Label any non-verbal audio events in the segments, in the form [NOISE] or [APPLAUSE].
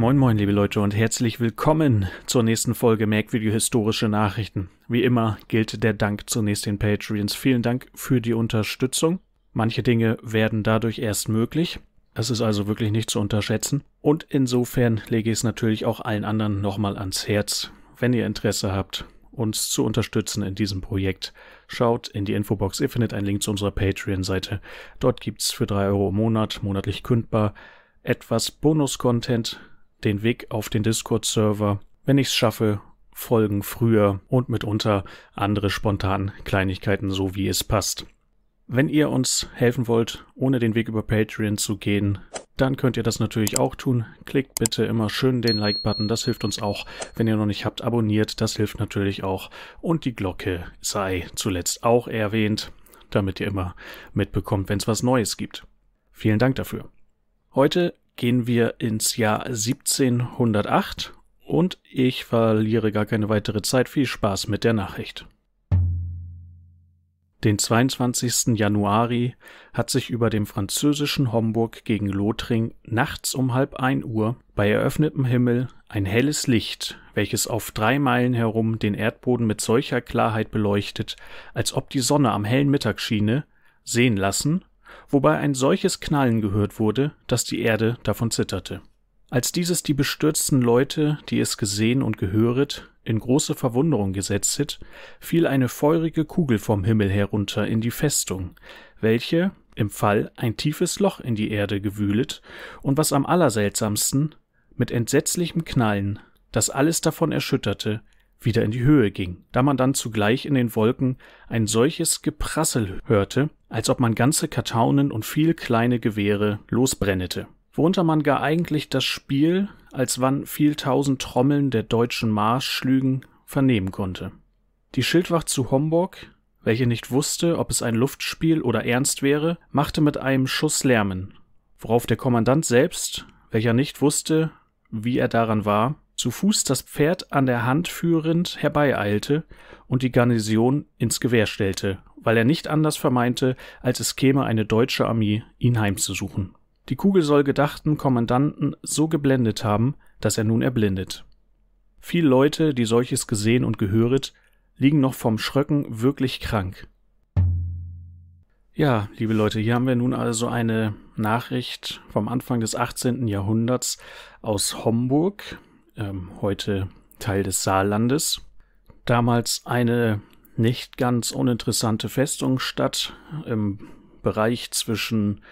Moin moin liebe Leute und herzlich willkommen zur nächsten Folge Merkwürdige historische Nachrichten. Wie immer gilt der Dank zunächst den Patreons. Vielen Dank für die Unterstützung. Manche Dinge werden dadurch erst möglich. Das ist also wirklich nicht zu unterschätzen. Und insofern lege ich es natürlich auch allen anderen nochmal ans Herz, wenn ihr Interesse habt, uns zu unterstützen in diesem Projekt. Schaut in die Infobox, ihr findet einen Link zu unserer Patreon-Seite. Dort gibt es für 3 Euro im Monat, monatlich kündbar, etwas Bonus-Content, den Weg auf den Discord-Server, wenn ich es schaffe, Folgen früher und mitunter andere spontan Kleinigkeiten, so wie es passt. Wenn ihr uns helfen wollt, ohne den Weg über Patreon zu gehen, dann könnt ihr das natürlich auch tun. Klickt bitte immer schön den Like-Button, das hilft uns auch. Wenn ihr noch nicht habt, abonniert, das hilft natürlich auch. Und die Glocke sei zuletzt auch erwähnt, damit ihr immer mitbekommt, wenn es was Neues gibt. Vielen Dank dafür. Heute gehen wir ins Jahr 1708 und ich verliere gar keine weitere Zeit. Viel Spaß mit der Nachricht. Den 22. Januari hat sich über dem französischen Homburg gegen Lothring nachts um halb ein Uhr bei eröffnetem Himmel ein helles Licht, welches auf drei Meilen herum den Erdboden mit solcher Klarheit beleuchtet, als ob die Sonne am hellen Mittag schiene, sehen lassen wobei ein solches Knallen gehört wurde, dass die Erde davon zitterte. Als dieses die bestürzten Leute, die es gesehen und gehöret, in große Verwunderung gesetzet, fiel eine feurige Kugel vom Himmel herunter in die Festung, welche, im Fall, ein tiefes Loch in die Erde gewühlet, und was am allerseltsamsten, mit entsetzlichem Knallen, das alles davon erschütterte, wieder in die Höhe ging, da man dann zugleich in den Wolken ein solches Geprassel hörte, als ob man ganze Kartaunen und viel kleine Gewehre losbrennete, worunter man gar eigentlich das Spiel, als wann viel tausend Trommeln der deutschen Marsch schlügen, vernehmen konnte. Die Schildwacht zu Homburg, welche nicht wusste, ob es ein Luftspiel oder ernst wäre, machte mit einem Schuss Lärmen, worauf der Kommandant selbst, welcher nicht wusste, wie er daran war, zu Fuß das Pferd an der Hand führend herbeieilte und die Garnison ins Gewehr stellte, weil er nicht anders vermeinte, als es käme eine deutsche Armee, ihn heimzusuchen. Die Kugel soll gedachten Kommandanten so geblendet haben, dass er nun erblindet. Viel Leute, die solches gesehen und gehöret, liegen noch vom Schröcken wirklich krank. Ja, liebe Leute, hier haben wir nun also eine Nachricht vom Anfang des 18. Jahrhunderts aus Homburg ähm, heute Teil des Saarlandes. Damals eine nicht ganz uninteressante Festungsstadt im Bereich zwischen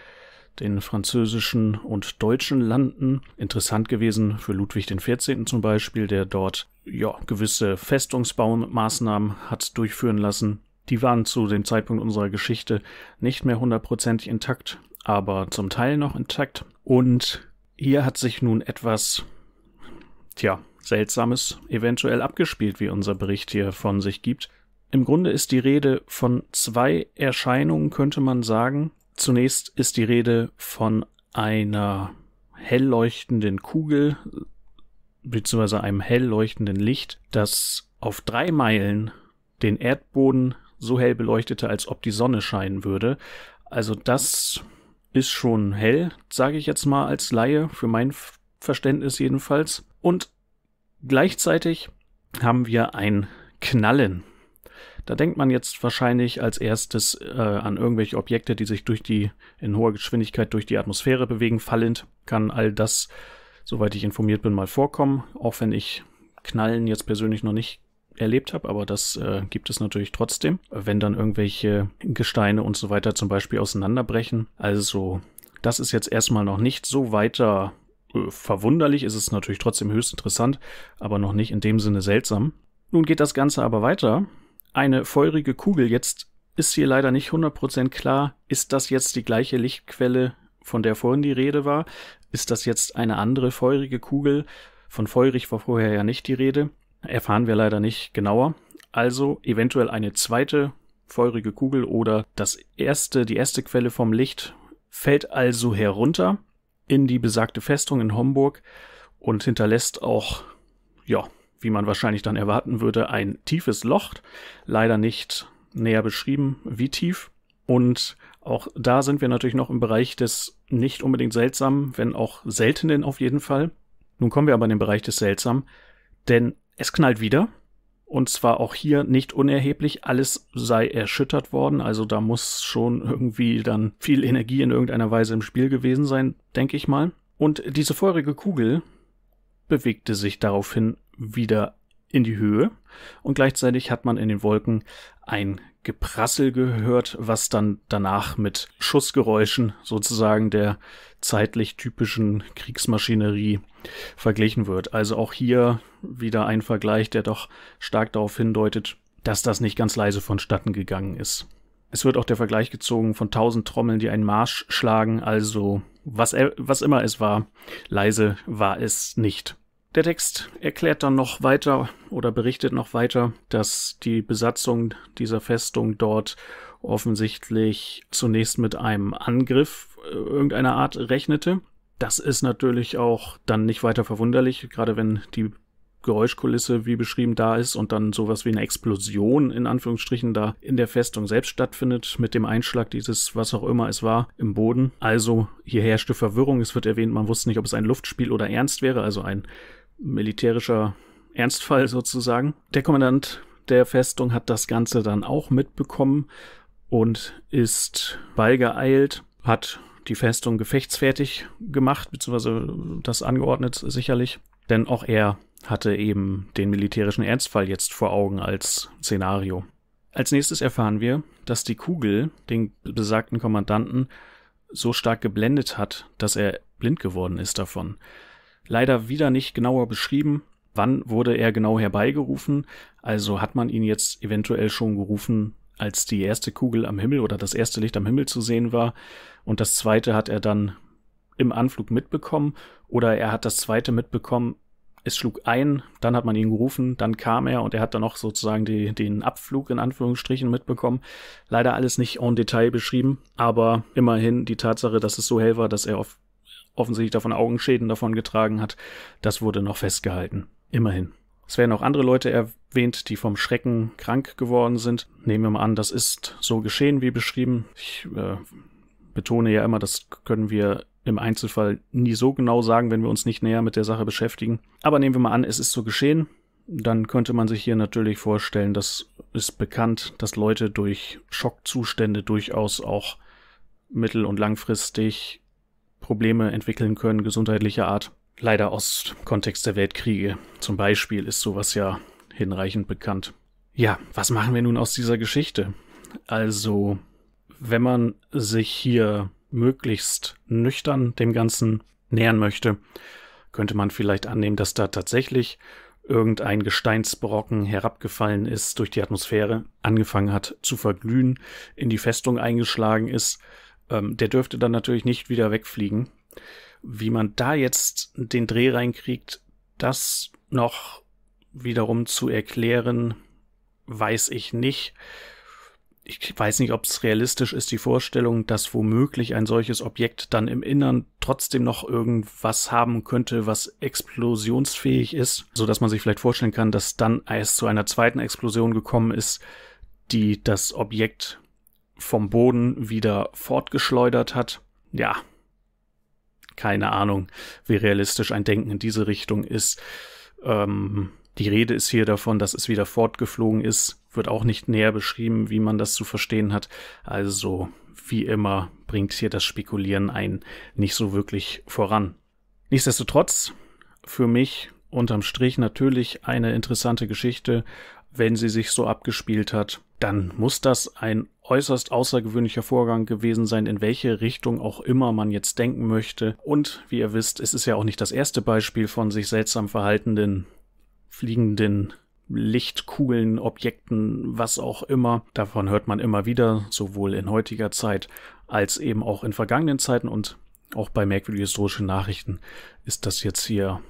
den französischen und deutschen Landen. Interessant gewesen für Ludwig XIV. zum Beispiel, der dort ja, gewisse Festungsbaumaßnahmen hat durchführen lassen. Die waren zu dem Zeitpunkt unserer Geschichte nicht mehr hundertprozentig intakt, aber zum Teil noch intakt. Und hier hat sich nun etwas tja, Seltsames eventuell abgespielt, wie unser Bericht hier von sich gibt. Im Grunde ist die Rede von zwei Erscheinungen, könnte man sagen. Zunächst ist die Rede von einer hell leuchtenden Kugel, beziehungsweise einem hell leuchtenden Licht, das auf drei Meilen den Erdboden so hell beleuchtete, als ob die Sonne scheinen würde. Also das ist schon hell, sage ich jetzt mal als Laie, für mein Verständnis jedenfalls. Und gleichzeitig haben wir ein Knallen. Da denkt man jetzt wahrscheinlich als erstes äh, an irgendwelche Objekte, die sich durch die in hoher Geschwindigkeit durch die Atmosphäre bewegen. Fallend kann all das, soweit ich informiert bin, mal vorkommen. Auch wenn ich Knallen jetzt persönlich noch nicht erlebt habe, aber das äh, gibt es natürlich trotzdem, wenn dann irgendwelche Gesteine und so weiter zum Beispiel auseinanderbrechen. Also das ist jetzt erstmal noch nicht so weiter äh, verwunderlich, ist es natürlich trotzdem höchst interessant, aber noch nicht in dem Sinne seltsam. Nun geht das Ganze aber weiter. Eine feurige Kugel, jetzt ist hier leider nicht 100% klar, ist das jetzt die gleiche Lichtquelle, von der vorhin die Rede war? Ist das jetzt eine andere feurige Kugel? Von feurig war vorher ja nicht die Rede. Erfahren wir leider nicht genauer. Also eventuell eine zweite feurige Kugel oder das erste, die erste Quelle vom Licht fällt also herunter in die besagte Festung in Homburg und hinterlässt auch, ja, wie man wahrscheinlich dann erwarten würde, ein tiefes Loch. Leider nicht näher beschrieben, wie tief. Und auch da sind wir natürlich noch im Bereich des nicht unbedingt seltsamen, wenn auch seltenen auf jeden Fall. Nun kommen wir aber in den Bereich des seltsamen, denn es knallt wieder und zwar auch hier nicht unerheblich, alles sei erschüttert worden. Also da muss schon irgendwie dann viel Energie in irgendeiner Weise im Spiel gewesen sein, denke ich mal. Und diese feurige Kugel bewegte sich daraufhin wieder in die Höhe und gleichzeitig hat man in den Wolken ein Geprassel gehört, was dann danach mit Schussgeräuschen sozusagen der zeitlich typischen Kriegsmaschinerie verglichen wird. Also auch hier wieder ein Vergleich, der doch stark darauf hindeutet, dass das nicht ganz leise vonstatten gegangen ist. Es wird auch der Vergleich gezogen von tausend Trommeln, die einen Marsch schlagen, also was, was immer es war, leise war es nicht. Der Text erklärt dann noch weiter oder berichtet noch weiter, dass die Besatzung dieser Festung dort offensichtlich zunächst mit einem Angriff äh, irgendeiner Art rechnete. Das ist natürlich auch dann nicht weiter verwunderlich, gerade wenn die Geräuschkulisse, wie beschrieben, da ist und dann sowas wie eine Explosion in Anführungsstrichen da in der Festung selbst stattfindet, mit dem Einschlag dieses, was auch immer es war, im Boden. Also hier herrschte Verwirrung. Es wird erwähnt, man wusste nicht, ob es ein Luftspiel oder ernst wäre, also ein militärischer Ernstfall sozusagen. Der Kommandant der Festung hat das Ganze dann auch mitbekommen und ist beigeeilt, hat die Festung gefechtsfertig gemacht, beziehungsweise das angeordnet sicherlich. Denn auch er hatte eben den militärischen Ernstfall jetzt vor Augen als Szenario. Als nächstes erfahren wir, dass die Kugel den besagten Kommandanten so stark geblendet hat, dass er blind geworden ist davon leider wieder nicht genauer beschrieben. Wann wurde er genau herbeigerufen? Also hat man ihn jetzt eventuell schon gerufen, als die erste Kugel am Himmel oder das erste Licht am Himmel zu sehen war. Und das zweite hat er dann im Anflug mitbekommen. Oder er hat das zweite mitbekommen, es schlug ein, dann hat man ihn gerufen, dann kam er und er hat dann auch sozusagen die, den Abflug in Anführungsstrichen mitbekommen. Leider alles nicht en Detail beschrieben, aber immerhin die Tatsache, dass es so hell war, dass er auf offensichtlich davon Augenschäden davon getragen hat, das wurde noch festgehalten. Immerhin. Es werden auch andere Leute erwähnt, die vom Schrecken krank geworden sind. Nehmen wir mal an, das ist so geschehen wie beschrieben. Ich äh, betone ja immer, das können wir im Einzelfall nie so genau sagen, wenn wir uns nicht näher mit der Sache beschäftigen. Aber nehmen wir mal an, es ist so geschehen. Dann könnte man sich hier natürlich vorstellen, das ist bekannt, dass Leute durch Schockzustände durchaus auch mittel- und langfristig Probleme entwickeln können, gesundheitlicher Art. Leider aus Kontext der Weltkriege. Zum Beispiel ist sowas ja hinreichend bekannt. Ja, was machen wir nun aus dieser Geschichte? Also, wenn man sich hier möglichst nüchtern dem Ganzen nähern möchte, könnte man vielleicht annehmen, dass da tatsächlich irgendein Gesteinsbrocken herabgefallen ist, durch die Atmosphäre angefangen hat zu verglühen, in die Festung eingeschlagen ist, ähm, der dürfte dann natürlich nicht wieder wegfliegen. Wie man da jetzt den Dreh reinkriegt, das noch wiederum zu erklären, weiß ich nicht. Ich weiß nicht, ob es realistisch ist, die Vorstellung, dass womöglich ein solches Objekt dann im Innern trotzdem noch irgendwas haben könnte, was explosionsfähig ist, so dass man sich vielleicht vorstellen kann, dass dann es zu einer zweiten Explosion gekommen ist, die das Objekt vom Boden wieder fortgeschleudert hat. Ja, keine Ahnung, wie realistisch ein Denken in diese Richtung ist. Ähm, die Rede ist hier davon, dass es wieder fortgeflogen ist, wird auch nicht näher beschrieben, wie man das zu verstehen hat. Also, wie immer, bringt hier das Spekulieren ein nicht so wirklich voran. Nichtsdestotrotz, für mich unterm Strich natürlich eine interessante Geschichte, wenn sie sich so abgespielt hat dann muss das ein äußerst außergewöhnlicher Vorgang gewesen sein, in welche Richtung auch immer man jetzt denken möchte. Und wie ihr wisst, es ist ja auch nicht das erste Beispiel von sich seltsam verhaltenden, fliegenden Lichtkugeln, Objekten, was auch immer. Davon hört man immer wieder, sowohl in heutiger Zeit als eben auch in vergangenen Zeiten und auch bei merkwürdigen historischen Nachrichten ist das jetzt hier,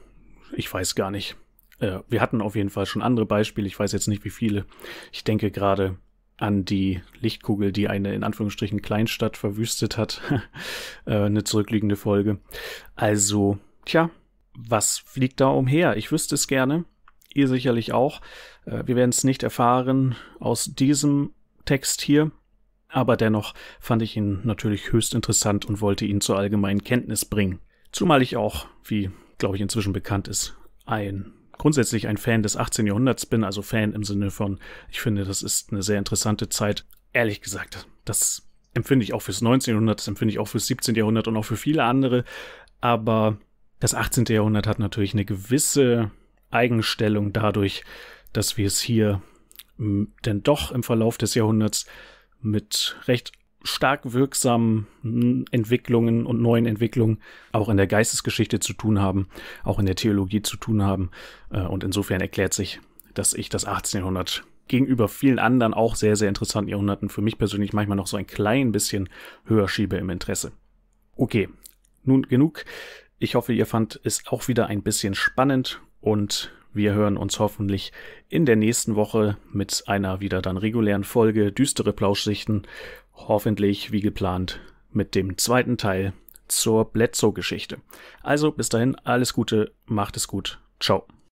ich weiß gar nicht, äh, wir hatten auf jeden Fall schon andere Beispiele, ich weiß jetzt nicht wie viele. Ich denke gerade an die Lichtkugel, die eine in Anführungsstrichen Kleinstadt verwüstet hat. [LAUGHS] Äh, eine zurückliegende Folge. Also, tja, was fliegt da umher? Ich wüsste es gerne. Ihr sicherlich auch. Äh, wir werden es nicht erfahren aus diesem Text hier. Aber dennoch fand ich ihn natürlich höchst interessant und wollte ihn zur allgemeinen Kenntnis bringen. Zumal ich auch, wie glaube ich inzwischen bekannt ist, ein grundsätzlich ein Fan des 18. Jahrhunderts bin, also Fan im Sinne von, ich finde, das ist eine sehr interessante Zeit. Ehrlich gesagt, das empfinde ich auch fürs 19. Jahrhundert, das empfinde ich auch fürs 17. Jahrhundert und auch für viele andere. Aber das 18. Jahrhundert hat natürlich eine gewisse Eigenstellung dadurch, dass wir es hier denn doch im Verlauf des Jahrhunderts mit recht stark wirksamen hm, Entwicklungen und neuen Entwicklungen auch in der Geistesgeschichte zu tun haben, auch in der Theologie zu tun haben. Äh, und insofern erklärt sich, dass ich das 1800 gegenüber vielen anderen auch sehr, sehr interessanten Jahrhunderten für mich persönlich manchmal noch so ein klein bisschen höher schiebe im Interesse. Okay, nun genug. Ich hoffe, ihr fand es auch wieder ein bisschen spannend und wir hören uns hoffentlich in der nächsten Woche mit einer wieder dann regulären Folge Düstere Plauschsichten. Hoffentlich, wie geplant, mit dem zweiten Teil zur Bledsoe-Geschichte. Also bis dahin, alles Gute, macht es gut, ciao.